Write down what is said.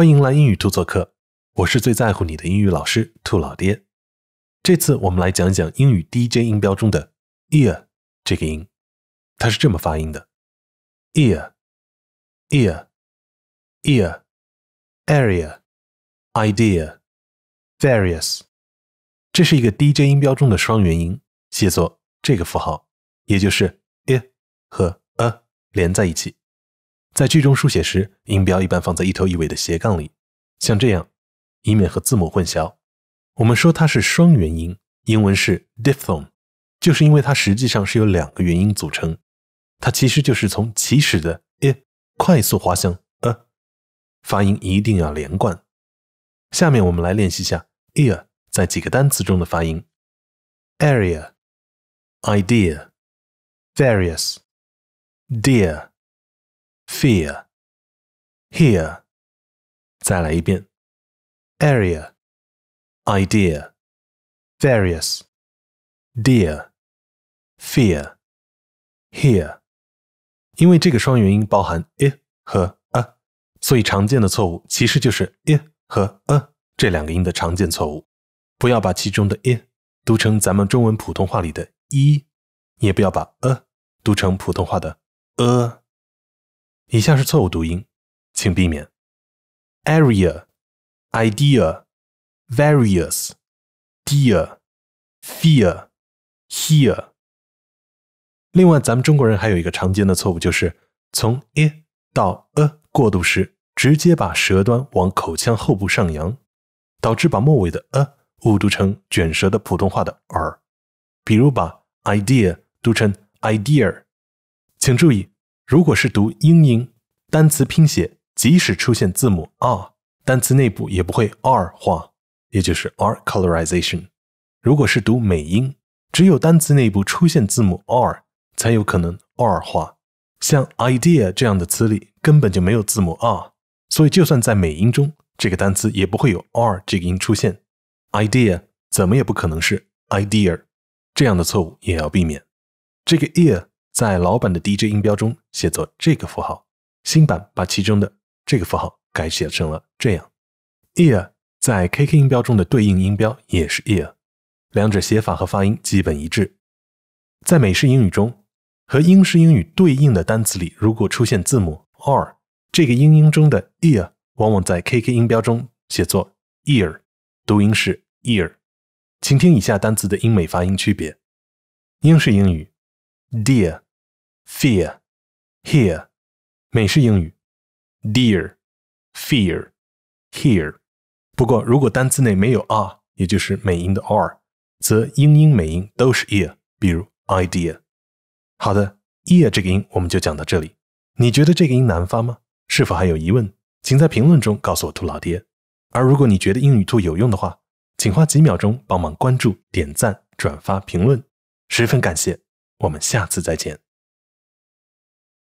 欢迎来英语兔做客，我是最在乎你的英语老师兔老爹。这次我们来讲讲英语 D J 音标中的 ear 这个音，它是这么发音的：ear，ear，ear，area，idea，various。这是一个 D J 音标中的双元音，写作这个符号，也就是 e 和 a 连在一起。在剧中书写时，音标一般放在一头一尾的斜杠里，像这样，以免和字母混淆。我们说它是双元音，英文是 diphthong，就是因为它实际上是由两个元音组成。它其实就是从起始的 i 快速滑向 a，发音一定要连贯。下面我们来练习一下 ear 在几个单词中的发音：area、idea、various、deer。Fear, here，再来一遍。Area, idea, various, dear, fear, here。因为这个双元音包含 i 和 a，所以常见的错误其实就是 i 和 a 这两个音的常见错误。不要把其中的 i 读成咱们中文普通话里的“一”，也不要把 a 读成普通话的“ a。以下是错误读音，请避免：area、idea、various、dear、fear、hear。另外，咱们中国人还有一个常见的错误，就是从 e 到 a 过渡时，直接把舌端往口腔后部上扬，导致把末尾的 a 误读成卷舌的普通话的 r。比如把 idea 读成 idea，请注意。如果是读英音，单词拼写即使出现字母 r，单词内部也不会 r 化，也就是 r colorization。如果是读美音，只有单词内部出现字母 r，才有可能 r 化。像 idea 这样的词里根本就没有字母 r，所以就算在美音中，这个单词也不会有 r 这个音出现。idea 怎么也不可能是 idea，这样的错误也要避免。这个 ear。在老版的 DJ 音标中写作这个符号，新版把其中的这个符号改写成了这样。ear 在 KK 音标中的对应音标也是 ear，两者写法和发音基本一致。在美式英语中，和英式英语对应的单词里，如果出现字母 r，这个音音中的 ear 往往在 KK 音标中写作 ear，读音是 ear。请听以下单词的英美发音区别：英式英语 dear。Fear, hear，美式英语。Dear, fear, hear。不过，如果单词内没有 r，也就是美音的 r，则英音、美音都是 ear。比如 idea。好的，ear 这个音我们就讲到这里。你觉得这个音难发吗？是否还有疑问？请在评论中告诉我兔老爹。而如果你觉得英语兔有用的话，请花几秒钟帮忙关注、点赞、转发、评论，十分感谢。我们下次再见。